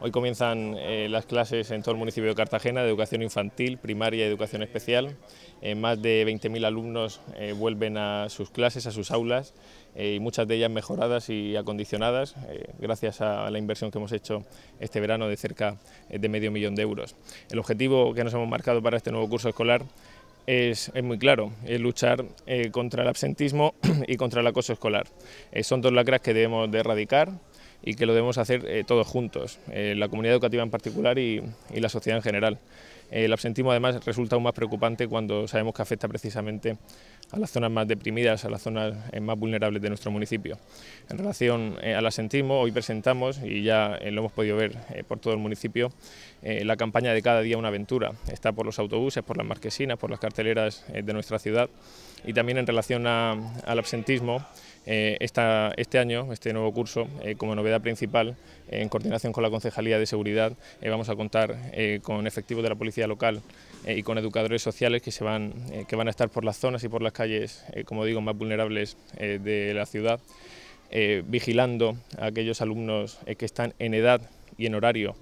Hoy comienzan eh, las clases en todo el municipio de Cartagena de educación infantil, primaria y educación especial. Eh, más de 20.000 alumnos eh, vuelven a sus clases, a sus aulas, y muchas de ellas mejoradas y acondicionadas, gracias a la inversión que hemos hecho este verano de cerca de medio millón de euros. El objetivo que nos hemos marcado para este nuevo curso escolar es, muy claro, es luchar contra el absentismo y contra el acoso escolar. son dos lacras que debemos de erradicar y que lo debemos hacer eh, todos juntos, eh, la comunidad educativa en particular y la sociedad en general. Eh, el absentismo además resulta aún más preocupante cuando sabemos que afecta precisamente a las zonas más deprimidas, a las zonas eh, más vulnerables de nuestro municipio. En relación eh, al absentismo, hoy presentamos, y ya lo hemos podido ver por todo el municipio, la campaña de Cada día una aventura. Está por los autobuses, por las marquesinas, por las carteleras de nuestra ciudad y también en relación al absentismo. este año, este nuevo curso, como novedad principal, en coordinación con la Concejalía de Seguridad, vamos a contar con efectivos de la Policía local eh, y con educadores sociales eh, que van a estar por las zonas y por las calles, eh, como digo, más vulnerables de la ciudad, vigilando a aquellos alumnos que están en edad y en horario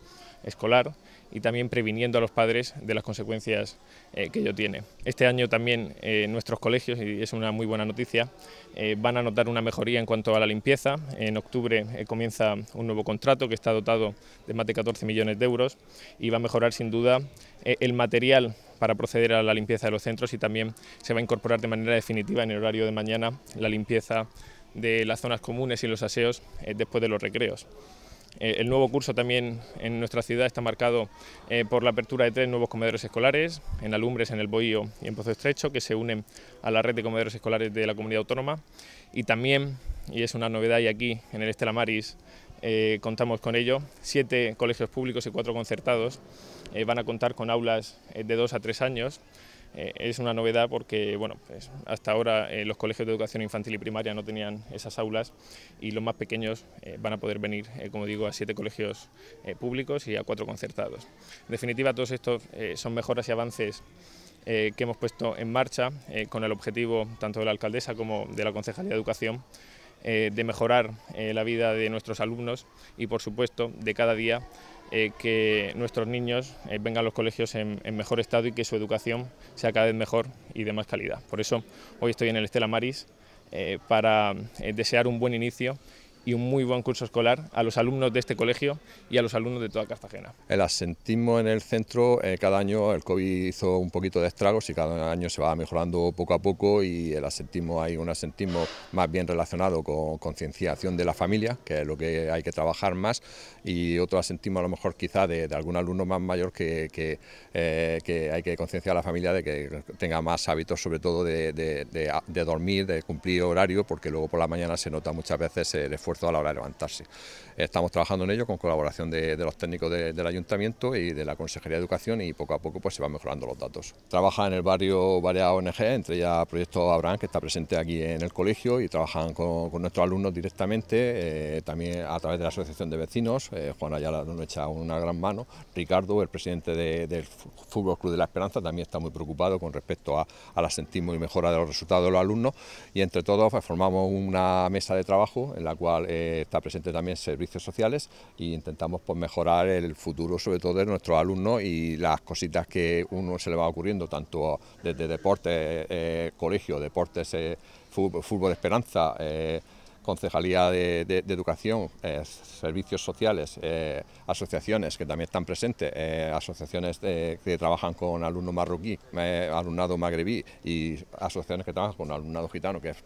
escolar y también previniendo a los padres de las consecuencias eh, que ello tiene. Este año también eh, nuestros colegios, y es una muy buena noticia, eh, van a notar una mejoría en cuanto a la limpieza. En octubre comienza un nuevo contrato que está dotado de más de 14 millones de euros y va a mejorar sin duda el material para proceder a la limpieza de los centros y también se va a incorporar de manera definitiva en el horario de mañana la limpieza de las zonas comunes y los aseos después de los recreos. Eh, el nuevo curso también en nuestra ciudad está marcado eh, por la apertura de tres nuevos comedores escolares, en Alumbres, en El Bohío y en Pozo Estrecho, que se unen a la red de comedores escolares de la comunidad autónoma. Y también, y es una novedad, y aquí en el Estela Maris eh, contamos con ello. Siete colegios públicos y cuatro concertados van a contar con aulas de dos a tres años eh, es una novedad porque bueno, pues, hasta ahora eh, los colegios de educación infantil y primaria no tenían esas aulas y los más pequeños eh, van a poder venir, como digo, a siete colegios públicos y a cuatro concertados. En definitiva, todos estos son mejoras y avances que hemos puesto en marcha con el objetivo tanto de la alcaldesa como de la Concejalía de Educación de mejorar la vida de nuestros alumnos y, por supuesto, de cada día eh, que nuestros niños eh, vengan a los colegios en, mejor estado y que su educación sea cada vez mejor y de más calidad. Por eso hoy estoy en el Estela Maris eh, para desear un buen inicio y un muy buen curso escolar a los alumnos de este colegio y a los alumnos de toda Cartagena. El asentismo en el centro, eh, cada año el COVID hizo un poquito de estragos y cada año se va mejorando poco a poco y el asentismo hay un asentismo más bien relacionado con concienciación de la familia, que es lo que hay que trabajar más, y otro asentismo a lo mejor quizá de, algún alumno más mayor que, eh, que, hay que concienciar a la familia de que tenga más hábitos sobre todo de, de dormir, de cumplir horario, porque luego por la mañana se nota muchas veces el esfuerzo a la hora de levantarse. Estamos trabajando en ello con colaboración de, los técnicos del ayuntamiento y de la Consejería de Educación y poco a poco pues, se van mejorando los datos. Trabaja en el barrio varias ONG, entre ellas Proyecto Abraham, que está presente aquí en el colegio y trabajan con, nuestros alumnos directamente, eh, también a través de la Asociación de Vecinos, eh, Juan Ayala nos echa una gran mano, Ricardo, el presidente del Fútbol Club de la Esperanza, también está muy preocupado con respecto a, al asentismo y mejora de los resultados de los alumnos y entre todos pues, formamos una mesa de trabajo en la cual eh, está presente también servicios sociales y intentamos pues, mejorar el futuro sobre todo de nuestros alumnos y las cositas que uno se le va ocurriendo, tanto desde deportes, eh, eh, colegio, deportes, fútbol, fútbol, esperanza, Concejalía de, Educación, eh, Servicios Sociales, eh, asociaciones que también están presentes, eh, asociaciones que trabajan con alumnos marroquí, alumnado magrebí y asociaciones que trabajan con alumnado gitano, que es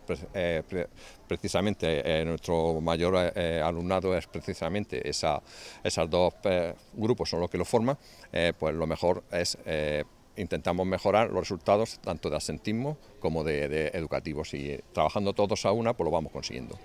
precisamente nuestro mayor alumnado es precisamente esa, esas dos grupos son los que lo forman, pues lo mejor es intentamos mejorar los resultados tanto de asentismo como de, educativos y eh, trabajando todos a una pues lo vamos consiguiendo.